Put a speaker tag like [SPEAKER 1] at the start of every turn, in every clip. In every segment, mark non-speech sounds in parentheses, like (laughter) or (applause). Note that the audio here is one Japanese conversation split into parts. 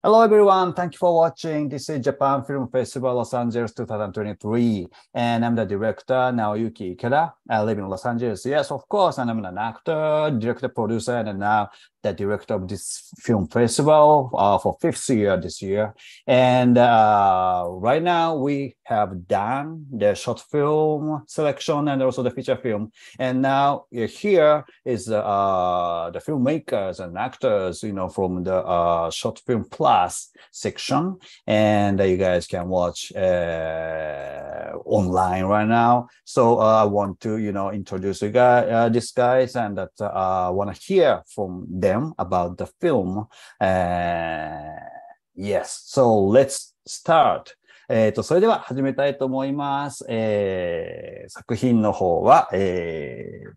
[SPEAKER 1] Hello everyone, thank you for watching. This is Japan Film Festival Los Angeles 2023 and I'm the director Naoyuki Ikeda. I live in Los Angeles, yes of course, and I'm an actor, director, producer and now the director of this film festival uh, for fifth year this year. And uh, right now we have done the short film selection and also the feature film. And now uh, here is uh, the filmmakers and actors, you know, from the uh, short film plus section. And you guys can watch uh, online right now. So I want to, you know, introduce you guys, these guys and that I want to hear from them them about the film. yes, so let's start. えっ、と、それでは始めたいと思います。えー、作品の方は、えー、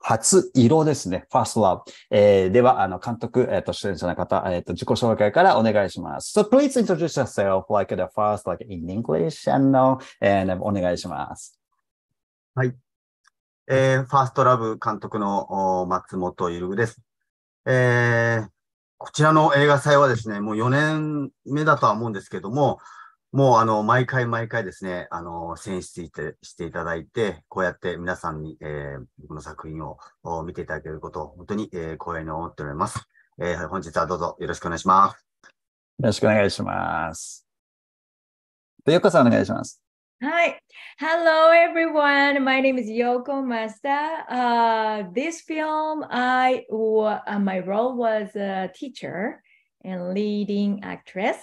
[SPEAKER 1] 初色ですね。first love. えー、では、あの、監督、えっ、ー、と、出演者の方、えっ、ー、と、自己紹介からお願いします。So please introduce yourself like the first, like in English and n o and お願いします。
[SPEAKER 2] はい。えー、ファーストラブ監督の松本ゆるです。えー、こちらの映画祭はですね、もう4年目だとは思うんですけども、もうあの、毎回毎回ですね、あの、選出してしていただいて、こうやって皆さんに、えー、僕の作品を見ていただけることを本当に、えー、光栄に思っております。えー、本日はどうぞよろしくお願いします。
[SPEAKER 1] よろしくお願いします。で、よこさんお願いします。
[SPEAKER 3] Hi, hello everyone. My name is Yoko Masta. Uh, this film, I uh, my role was a teacher and leading actress,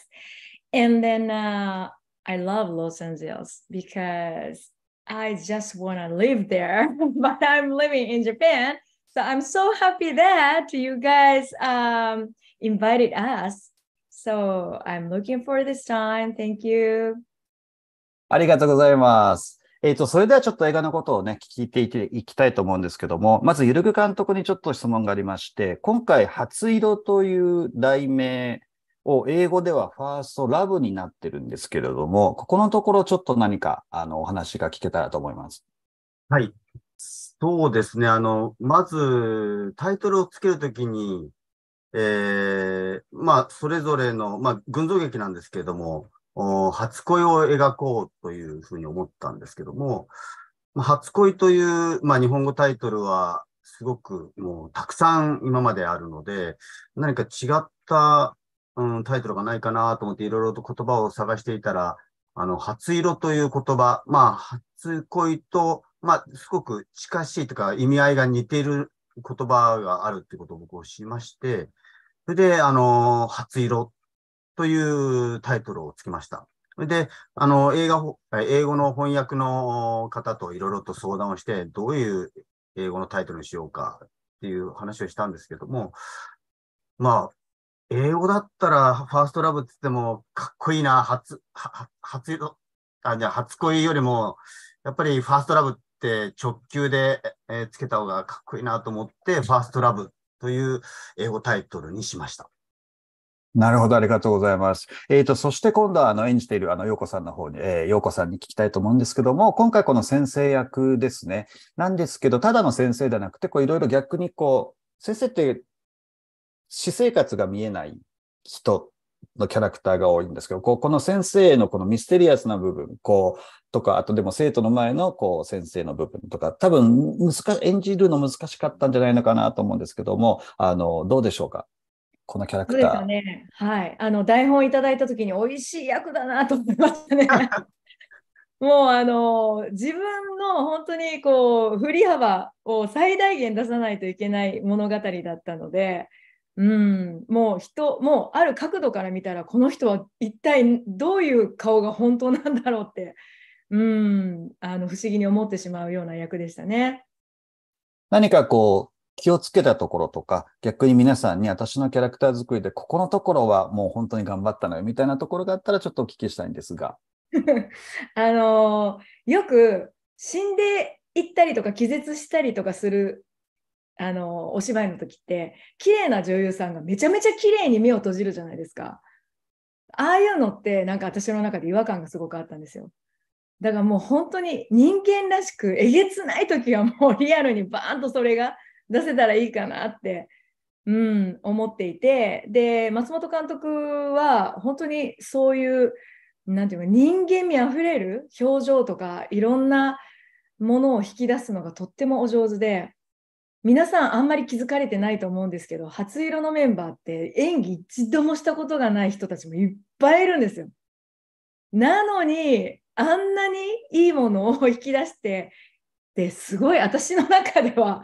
[SPEAKER 3] and then uh, I love Los Angeles because I just want to live there, (laughs) but I'm living in Japan, so I'm so happy that you guys um, invited us. So I'm looking for this time. Thank you.
[SPEAKER 1] ありがとうございます。えっ、ー、と、それではちょっと映画のことをね、聞いていきたいと思うんですけども、まず、ゆるぐ監督にちょっと質問がありまして、今回、初色という題名を英語ではファーストラブになってるんですけれども、ここのところちょっと何か、あの、お話が聞けたらと思います。
[SPEAKER 2] はい。そうですね。あの、まず、タイトルをつけるときに、えー、まあ、それぞれの、まあ、群像劇なんですけれども、初恋を描こうというふうに思ったんですけども、まあ、初恋という、まあ、日本語タイトルはすごくもうたくさん今まであるので、何か違った、うん、タイトルがないかなと思っていろいろと言葉を探していたら、あの、初色という言葉、まあ、初恋と、まあ、すごく近しいとか意味合いが似ている言葉があるってことを僕を知りまして、それで、あの、初色というタイトルをつきました。で、あの、映画、英語の翻訳の方といろいろと相談をして、どういう英語のタイトルにしようかっていう話をしたんですけども、まあ、英語だったら、ファーストラブって言っても、かっこいいな、初、初、あ、じゃ初恋よりも、やっぱりファーストラブって直球で、えつけた方がかっこいいなと思って、ファーストラブという英語タイトルにしました。なるほ
[SPEAKER 1] ど、ありがとうございます。えっ、ー、と、そして今度は、あの、演じている、あの、洋子さんの方に、えー、洋子さんに聞きたいと思うんですけども、今回この先生役ですね。なんですけど、ただの先生ではなくて、こう、いろいろ逆にこう、先生って、私生活が見えない人のキャラクターが多いんですけど、こう、この先生のこのミステリアスな部分、こう、とか、あとでも生徒の前のこう先生の部分とか、多分難、演じるの難しかったんじゃないのかなと思うんですけども、あの、どうでしょうかこのキャラクター。
[SPEAKER 3] ね、はい。あの台本いただいた時に美味しい役だなと思いましたね。(laughs) もうあの自分の本当にこう振り幅を最大限出さないといけない物語だったので、うん、もう人もうある角度から見たらこの人は一体どういう顔が本当なんだろうって、うん、あの不思議に思ってしまうような役でしたね。
[SPEAKER 1] 何かこう気をつけたところとか、逆に皆さんに私のキャラクター作りで、ここのところはもう本当に頑張ったのよみたいなところがあったら、ちょっとお聞きしたいんですが。(laughs)
[SPEAKER 3] あのー、よく死んでいったりとか、気絶したりとかする、あのー、お芝居の時って、綺麗な女優さんがめちゃめちゃ綺麗に目を閉じるじゃないですか。ああいうのって、なんか私の中で違和感がすごくあったんですよ。だからもう本当に人間らしくえげつない時はもうリアルにバーンとそれが出せたらいいかなって、うん、思っていてで松本監督は本当にそういうなんていうか人間味あふれる表情とかいろんなものを引き出すのがとってもお上手で皆さんあんまり気づかれてないと思うんですけど初色のメンバーって演技一度もしたことがない人たちもいっぱいいるんですよ。なのにあんなにいいものを引き出してですごい私の中では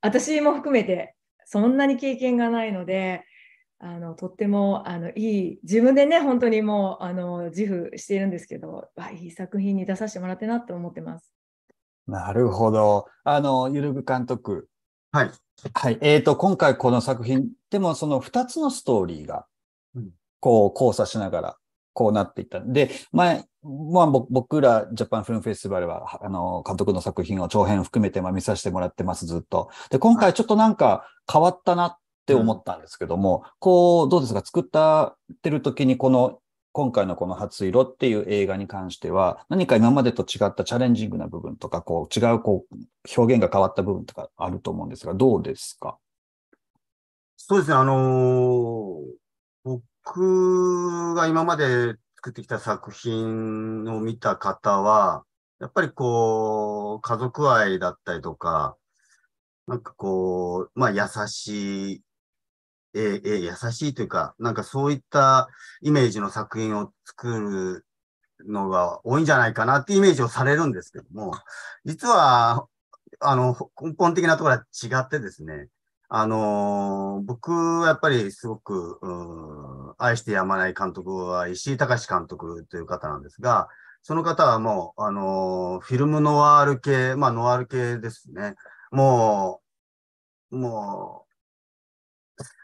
[SPEAKER 3] 私も含めてそんなに経験がないのであのとってもあのいい自分でね本当にもうあの自負しているんですけどいい作品に出させてもらってなと思ってます。
[SPEAKER 1] なるほど。あのゆるぐ監督。はい。はい。えっ、ー、と今回この作品でもその2つのストーリーがこう交差しながらこうなっていった。で、前、まあ、僕らジャパンフィルムフェスティバルは、あの、監督の作品を長編含めて、まあ、見させてもらってます、ずっと。で、今回ちょっとなんか変わったなって思ったんですけども、うん、こう、どうですか作ったってる時に、この、今回のこの初色っていう映画に関しては、何か今までと違ったチャレンジングな部分とか、こう、違う、こう、表現が変わった部分とかあると思うんですが、どうですか
[SPEAKER 2] そうですね、あのー、僕僕が今まで作ってきた作品を見た方は、やっぱりこう、家族愛だったりとか、なんかこう、まあ優しい、えー、えー、優しいというか、なんかそういったイメージの作品を作るのが多いんじゃないかなってイメージをされるんですけども、実は、あの、根本的なところは違ってですね、あのー、僕はやっぱりすごく、愛してやまない監督は石井隆監督という方なんですが、その方はもう、あのー、フィルムノワール系、まあ、ノワール系ですね。もう、も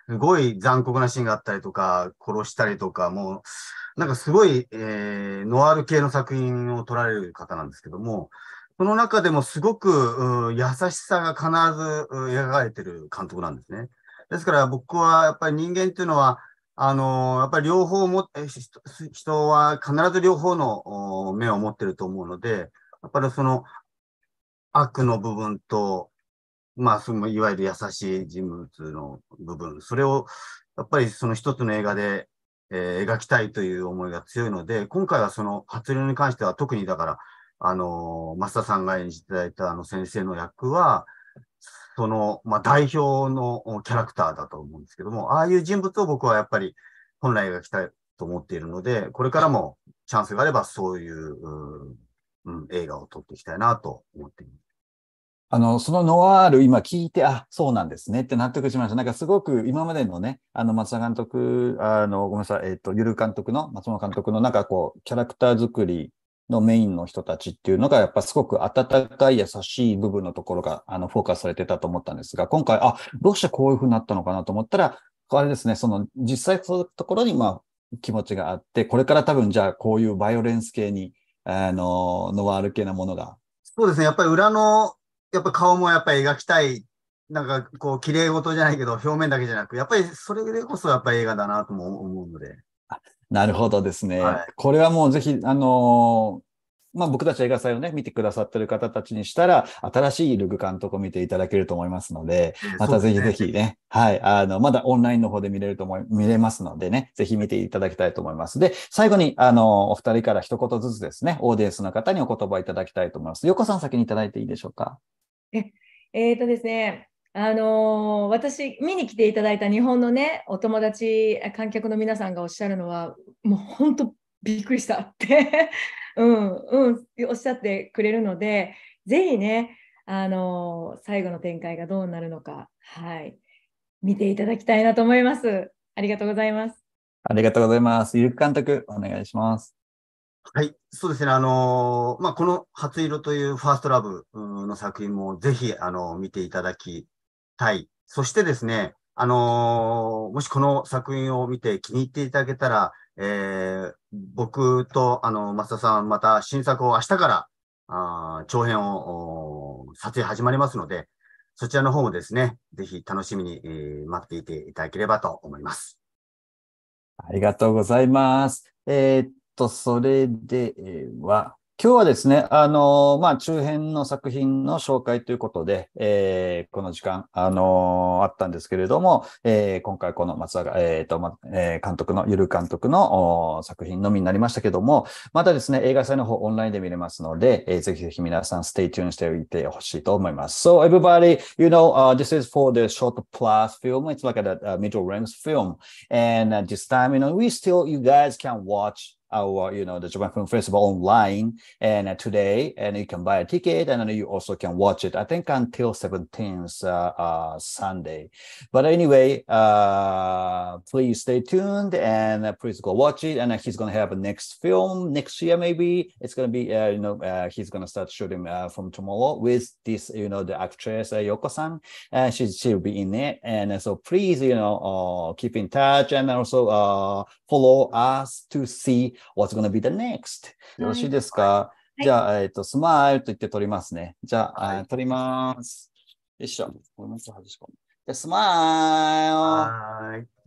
[SPEAKER 2] う、すごい残酷なシーンがあったりとか、殺したりとか、もう、なんかすごい、えー、ノワール系の作品を撮られる方なんですけども、その中でもすごく優しさが必ず描かれてる監督なんですね。ですから僕はやっぱり人間っていうのは、あのー、やっぱり両方も、人は必ず両方の目を持ってると思うので、やっぱりその悪の部分と、まあ、そのいわゆる優しい人物の部分、それをやっぱりその一つの映画で、えー、描きたいという思いが強いので、今回はその発言に関しては特にだから、あの、増田さんが演じていただいたあの先生の役は、その、まあ、代表のキャラクターだと思うんですけども、ああいう人物を僕はやっぱり本来が来たいと思っているので、これからもチャンスがあればそういう、うん、映画を撮っていきたいなと思っています。
[SPEAKER 1] あの、そのノワール今聞いて、あ、そうなんですねって納得しました。なんかすごく今までのね、あの、松田監督、あの、ごめんなさい、えっ、ー、と、ゆる監督の、松本監督のなんかこう、キャラクター作りのメインの人たちっていうのが、やっぱすごく温かい優しい部分のところが、あの、フォーカスされてたと思ったんですが、今回、あ、どうしてこういうふうになったのかなと思ったら、あれですね、その、実際そういうところに、まあ、気持ちがあって、これから多分、じゃあ、こういうバイオレンス系に、あの、ノワール系なものが。
[SPEAKER 2] そうですね、やっぱり裏の、やっぱ顔もやっぱり描きたい。なんか、こう、綺麗事じゃないけど、表面だけじゃなく、やっぱりそれでこそやっぱり映画だなとも思うので。
[SPEAKER 1] なるほどですね。はい、これはもうぜひ、あのー、まあ、僕たち映画祭をね、見てくださってる方たちにしたら、新しいルグ監督を見ていただけると思いますので、またぜひぜひね、ねはい、あの、まだオンラインの方で見れると思い、見れますのでね、ぜひ見ていただきたいと思います。で、最後に、あの、お二人から一言ずつですね、オーディエンスの方にお言葉いただきたいと思います。横さん先にいただいていいでしょうか。
[SPEAKER 3] え、えっ、とですね、あのー、私見に来ていただいた日本のねお友達観客の皆さんがおっしゃるのはもう本当びっくりしたって (laughs) うんうんおっしゃってくれるのでぜひねあのー、最後の展開がどうなるのかはい見ていただきたいなと思いますありがとうございます
[SPEAKER 1] ありがとうございますゆう監督お願いします
[SPEAKER 2] はい、そうですね。あのー、まあ、この初色というファーストラブの作品もぜひ、あの見ていただき、はい。そしてですね、あのー、もしこの作品を見て気に入っていただけたら、えー、僕と、あの、松田さん、また新作を明日から、あ長編を撮影始まりますので、そちらの方もですね、ぜひ楽しみに、えー、待っていていただければと思います。ありがと
[SPEAKER 1] うございます。えー、っと、それでは、今日はですね、あのー、まあ、中編の作品の紹介ということで、えー、この時間、あのー、あったんですけれども、えー、今回この松坂、えっ、と、ま、え監督の、ゆる監督の作品のみになりましたけども、またですね、映画祭の方オンラインで見れますので、えぜひぜひ皆さん、stay tuned しておいてほしいと思います。So, everybody, you know,、uh, this is for the short plus film. It's like a, a middle range film. And、uh, this time, you know, we still, you guys can watch our you know the Japan Film Festival online and uh, today, and you can buy a ticket, and you also can watch it. I think until 17th uh, uh, Sunday. But anyway, uh, please stay tuned and uh, please go watch it. And he's gonna have a next film next year maybe. It's gonna be you know he's gonna start shooting from tomorrow with this you know the actress Yoko-san, and she she'll be in it. And so please you know keep in touch and also follow us to see what's gonna be the next? よろしいですか、じゃあ、えっ、と、スマイルと言って撮りますね。じゃあ、は撮ります。よいしょ。じゃ
[SPEAKER 3] あ、スマイル